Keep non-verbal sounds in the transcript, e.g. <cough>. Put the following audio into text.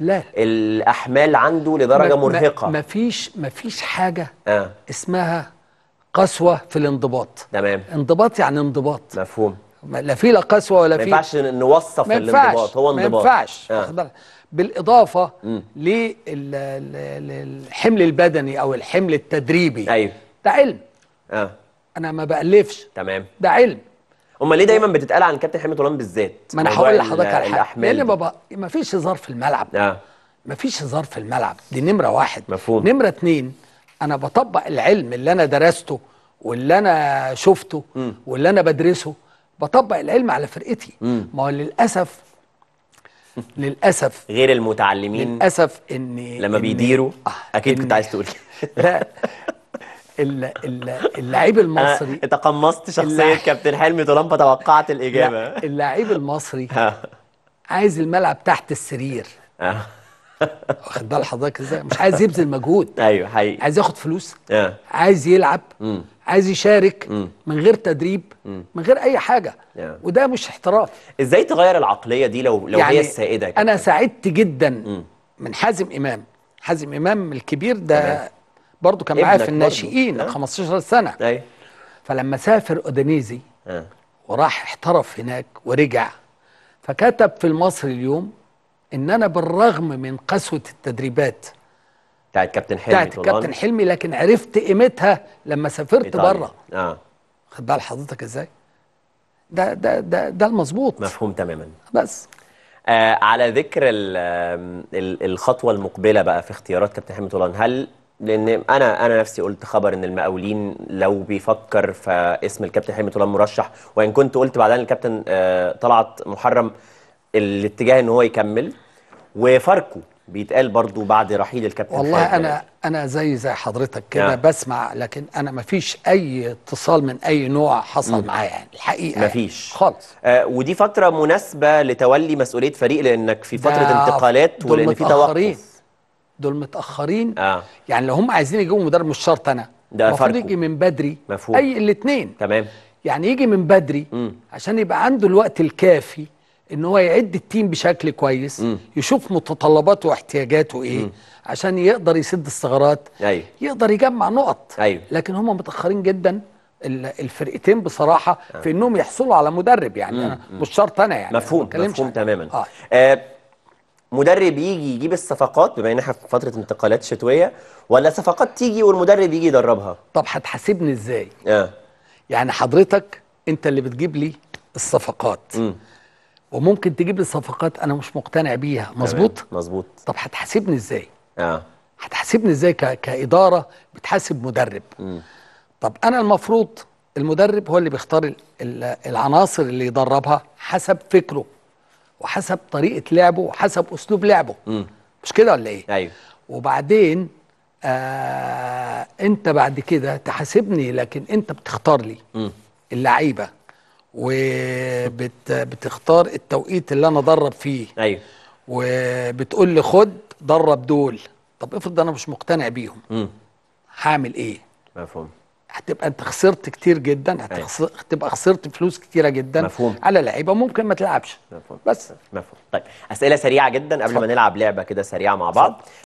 لا الاحمال عنده لدرجه مرهقه مفيش مفيش حاجه آه. اسمها قسوه في الانضباط تمام انضباط يعني انضباط مفهوم لا في لا قسوه ولا في ما ينفعش نوصف الانضباط هو انضباط ما ينفعش آه. بالاضافه للحمل البدني او الحمل التدريبي ايوه ده علم آه. انا ما بالفش تمام ده علم امال ليه دايما بتتقال عن كابتن حلمي طولان بالذات ما انا هقول لحضرتك على حاجه لان بابا ما فيش هزار في الملعب اه ما فيش هزار في الملعب دي نمره واحد مفهوم نمره اتنين انا بطبق العلم اللي انا درسته واللي انا شفته م. واللي انا بدرسه بطبق العلم على فرقتي ما هو للاسف للاسف غير المتعلمين للاسف ان لما إن بيديروا آه اكيد كنت عايز تقول لا <laughs> اللاعب المصري تقمصت شخصية كابتن حلمي طالما توقعت الإجابة اللاعب المصري عايز الملعب تحت السرير واخد بال حضرتك ازاي مش عايز يبذل مجهود ايوه حقيقي عايز ياخد فلوس آه. عايز يلعب مم. عايز يشارك مم. من غير تدريب مم. من غير اي حاجه آه. وده مش احتراف ازاي تغير العقليه دي لو لو يعني هي السائده انا سعدت جدا مم. من حازم امام حازم امام الكبير ده برضه كان معايا في الناشئين أه؟ 15 سنه أي. فلما سافر اودينيزي أه. وراح احترف هناك ورجع فكتب في المصري اليوم ان انا بالرغم من قسوه التدريبات بتاعت كابتن حلمي بتاعت كابتن حلمي لكن عرفت قيمتها لما سافرت بره اه خد بال حضرتك ازاي ده ده ده ده المظبوط مفهوم تماما بس آه على ذكر ال الـ الخطوه المقبله بقى في اختيارات كابتن حلمي طولان هل لان انا انا نفسي قلت خبر ان المقاولين لو بيفكر فاسم الكابتن حلمي طولان مرشح وان كنت قلت بعدها ان الكابتن آه، طلعت محرم الاتجاه ان هو يكمل وفاركو بيتقال برضو بعد رحيل الكابتن والله انا انا زي زي حضرتك كده نعم. بسمع لكن انا ما فيش اي اتصال من اي نوع حصل معايا يعني الحقيقه ما فيش يعني خالص آه ودي فتره مناسبه لتولي مسؤوليه فريق لانك في فتره انتقالات ولان في توقف دول متاخرين آه. يعني لو هم عايزين يجيبوا مدرب مش شرط انا ده المفروض يجي من بدري مفهوم. اي الاثنين تمام يعني يجي من بدري م. عشان يبقى عنده الوقت الكافي ان هو يعد التيم بشكل كويس م. يشوف متطلباته واحتياجاته ايه م. عشان يقدر يسد الثغرات أيوه. يقدر يجمع نقط أيوه. لكن هم متاخرين جدا الفرقتين بصراحه آه. في انهم يحصلوا على مدرب يعني مم. انا مش شرط انا يعني مفهوم مفهوم تماما آه. آه مدرب يجي يجيب الصفقات بما ان احنا في فتره انتقالات شتويه ولا صفقات تيجي والمدرب يجي يدربها طب هتحاسبني ازاي اه يعني حضرتك انت اللي بتجيب لي الصفقات م. وممكن تجيب لي صفقات انا مش مقتنع بيها مظبوط مظبوط طب هتحاسبني ازاي اه هتحاسبني ازاي ك... كاداره بتحاسب مدرب م. طب انا المفروض المدرب هو اللي بيختار العناصر اللي يدربها حسب فكره وحسب طريقه لعبه وحسب اسلوب لعبه مم. مش كده ولا ايه ايوه وبعدين آه انت بعد كده تحاسبني لكن انت بتختار لي اللعيبه وبتختار التوقيت اللي انا ادرب فيه ايوه وبتقول لي خد درب دول طب افرض انا مش مقتنع بيهم هعمل ايه مفهوم هتبقى انت خسرت كتير جدا أيوه. هتبقى خسرت فلوس كتيره جدا مفهوم. على لعيبه ممكن ما تلعبش مفهوم. بس مفهوم طيب اسئله سريعه جدا قبل صح. ما نلعب لعبه كده سريعه مع بعض صح.